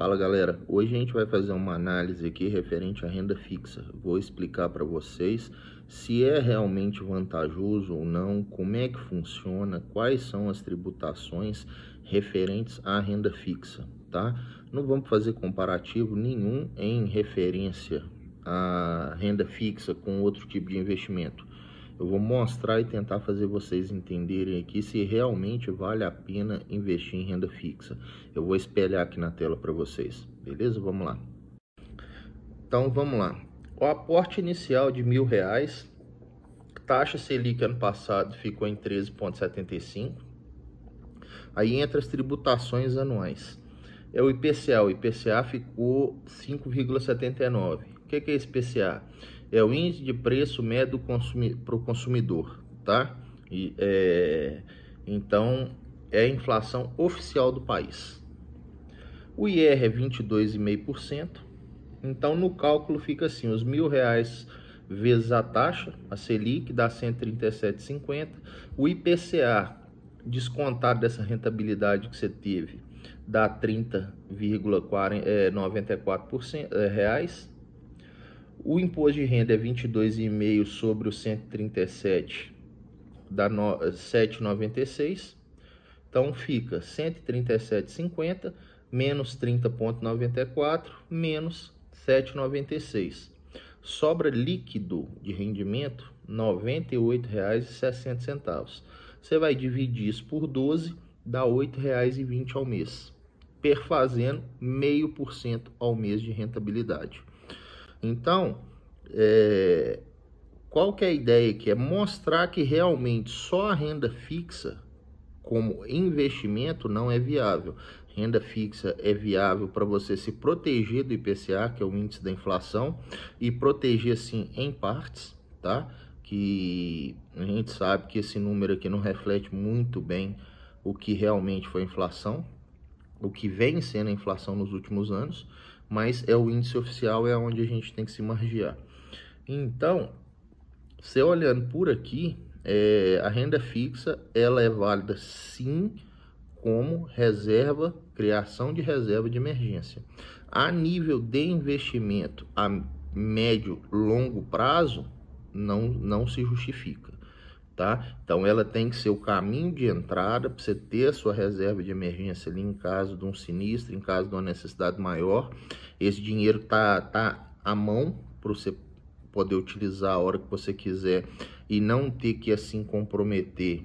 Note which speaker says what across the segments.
Speaker 1: Fala galera, hoje a gente vai fazer uma análise aqui referente à renda fixa. Vou explicar para vocês se é realmente vantajoso ou não, como é que funciona, quais são as tributações referentes à renda fixa, tá? Não vamos fazer comparativo nenhum em referência à renda fixa com outro tipo de investimento. Eu vou mostrar e tentar fazer vocês entenderem aqui se realmente vale a pena investir em renda fixa. Eu vou espelhar aqui na tela para vocês, beleza? Vamos lá. Então vamos lá. O aporte inicial de mil reais, taxa selic ano passado ficou em 13,75. Aí entra as tributações anuais. É o IPCA. O IPCA ficou 5,79. O que é esse IPCA? é o índice de preço médio para o consumidor, tá? E, é, então, é a inflação oficial do país. O IR é 22,5%. Então, no cálculo fica assim, os mil reais vezes a taxa, a Selic, dá 137,50. O IPCA, descontado dessa rentabilidade que você teve, dá 30,94 é, é, reais. O imposto de renda é 22,5 sobre o 137 da 7,96. Então fica 137,50 menos 30,94 menos 7,96. Sobra líquido de rendimento R$ 98,60. Você vai dividir isso por 12, dá R$ 8,20 ao mês, perfazendo meio por cento ao mês de rentabilidade. Então, é, qual que é a ideia aqui? É mostrar que realmente só a renda fixa como investimento não é viável. Renda fixa é viável para você se proteger do IPCA, que é o índice da inflação, e proteger sim em partes, tá? Que a gente sabe que esse número aqui não reflete muito bem o que realmente foi inflação, o que vem sendo a inflação nos últimos anos, mas é o índice oficial, é onde a gente tem que se margear. Então, se olhando por aqui, é, a renda fixa ela é válida sim como reserva, criação de reserva de emergência. A nível de investimento a médio longo prazo, não, não se justifica tá? Então ela tem que ser o caminho de entrada para você ter a sua reserva de emergência ali em caso de um sinistro, em caso de uma necessidade maior. Esse dinheiro tá, tá à mão para você poder utilizar a hora que você quiser e não ter que assim comprometer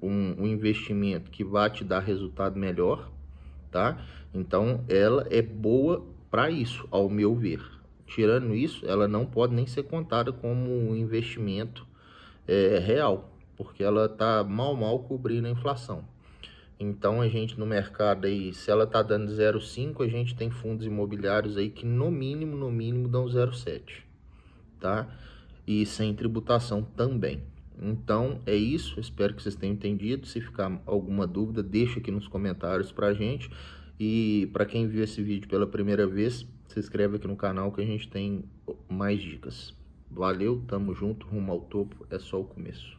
Speaker 1: um, um investimento que vai te dar resultado melhor, tá? Então ela é boa para isso, ao meu ver. Tirando isso, ela não pode nem ser contada como um investimento é, é, real, porque ela está mal mal cobrindo a inflação. Então a gente no mercado aí, se ela está dando 0,5, a gente tem fundos imobiliários aí que no mínimo, no mínimo dão 0,7, tá? E sem tributação também. Então é isso, espero que vocês tenham entendido. Se ficar alguma dúvida, deixa aqui nos comentários para a gente. E para quem viu esse vídeo pela primeira vez, se inscreve aqui no canal que a gente tem mais dicas. Valeu, tamo junto, rumo ao topo, é só o começo.